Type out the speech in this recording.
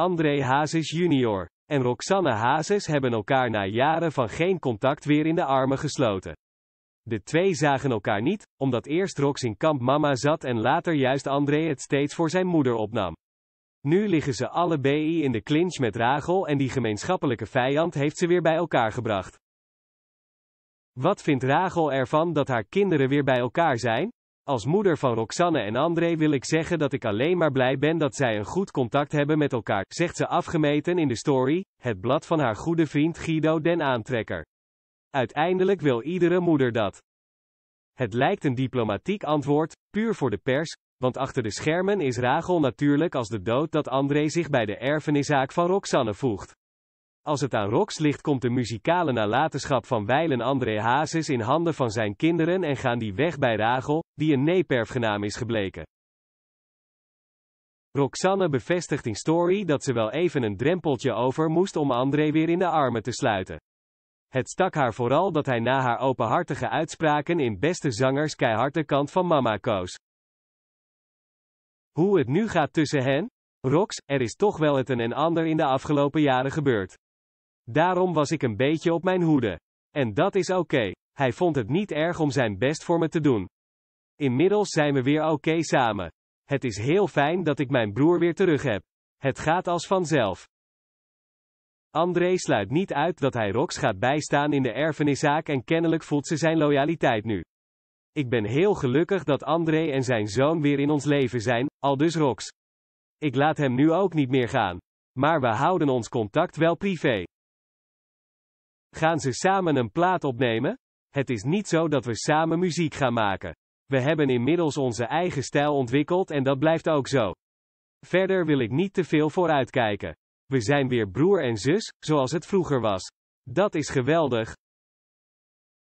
André Hazes jr. en Roxanne Hazes hebben elkaar na jaren van geen contact weer in de armen gesloten. De twee zagen elkaar niet, omdat eerst Rox in kamp mama zat en later juist André het steeds voor zijn moeder opnam. Nu liggen ze allebei in de clinch met Rachel en die gemeenschappelijke vijand heeft ze weer bij elkaar gebracht. Wat vindt Rachel ervan dat haar kinderen weer bij elkaar zijn? Als moeder van Roxanne en André wil ik zeggen dat ik alleen maar blij ben dat zij een goed contact hebben met elkaar, zegt ze afgemeten in de story, het blad van haar goede vriend Guido den Aantrekker. Uiteindelijk wil iedere moeder dat. Het lijkt een diplomatiek antwoord, puur voor de pers, want achter de schermen is Rachel natuurlijk als de dood dat André zich bij de erfeniszaak van Roxanne voegt. Als het aan Rox ligt komt de muzikale nalatenschap van Weilen André Hazes in handen van zijn kinderen en gaan die weg bij Ragel, die een neperfgenaam is gebleken. Roxanne bevestigt in Story dat ze wel even een drempeltje over moest om André weer in de armen te sluiten. Het stak haar vooral dat hij na haar openhartige uitspraken in Beste Zangers keihard de kant van mama koos. Hoe het nu gaat tussen hen? Rox, er is toch wel het een en ander in de afgelopen jaren gebeurd. Daarom was ik een beetje op mijn hoede. En dat is oké. Hij vond het niet erg om zijn best voor me te doen. Inmiddels zijn we weer oké samen. Het is heel fijn dat ik mijn broer weer terug heb. Het gaat als vanzelf. André sluit niet uit dat hij Rox gaat bijstaan in de erfeniszaak en kennelijk voelt ze zijn loyaliteit nu. Ik ben heel gelukkig dat André en zijn zoon weer in ons leven zijn, al dus Rox. Ik laat hem nu ook niet meer gaan. Maar we houden ons contact wel privé. Gaan ze samen een plaat opnemen? Het is niet zo dat we samen muziek gaan maken. We hebben inmiddels onze eigen stijl ontwikkeld en dat blijft ook zo. Verder wil ik niet te veel vooruitkijken. We zijn weer broer en zus, zoals het vroeger was. Dat is geweldig,